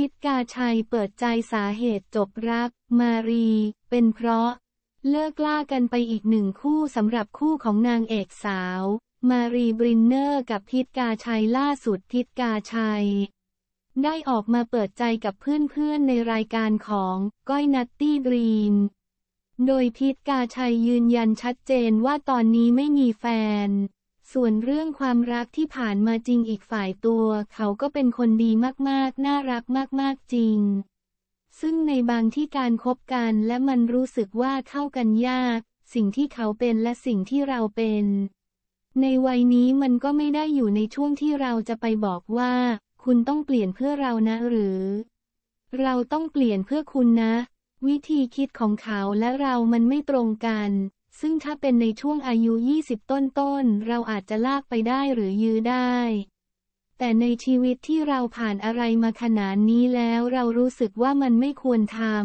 ทิตกาชัยเปิดใจสาเหตุจบรักมารี เป็นเพราะ เลิกล่ากันไปอีกหนึ่งคู่สำหรับคู่ของนางเอกสาว มารีบรินเนอร์กับทิตกาชัยล่าสุดทิตกาชัย ได้ออกมาเปิดใจกับเพื่อนๆ ในรายการของก้อยนัตตี้บรีนโดยทิตกาชัยยืนยันชัดเจนว่าตอนนี้ไม่มีแฟนส่วนเรื่องความรักที่ผ่านมาจริงอีกฝ่ายตัวเขาก็เป็นคนดีมากๆ น่ารักมากๆจริง ซึ่งในบางที่การครบกันและมันรู้สึกว่าเข้ากันยาก สิ่งที่เขาเป็นและสิ่งที่เราเป็น ในวัยนี้มันก็ไม่ได้อยู่ในช่วงที่เราจะไปบอกว่า คุณต้องเปลี่ยนเพื่อเรานะหรือ เราต้องเปลี่ยนเพื่อคุณนะ วิธีคิดของเขาและเรามันไม่ตรงกันซึ่งถ้าเป็นในช่วงอายุ 20 ต้นๆ เราอาจจะลากไปได้หรือยื้อได้ แต่ในชีวิตที่เราผ่านอะไรมาขนาดนนี้แล้ว เรารู้สึกว่ามันไม่ควรทำ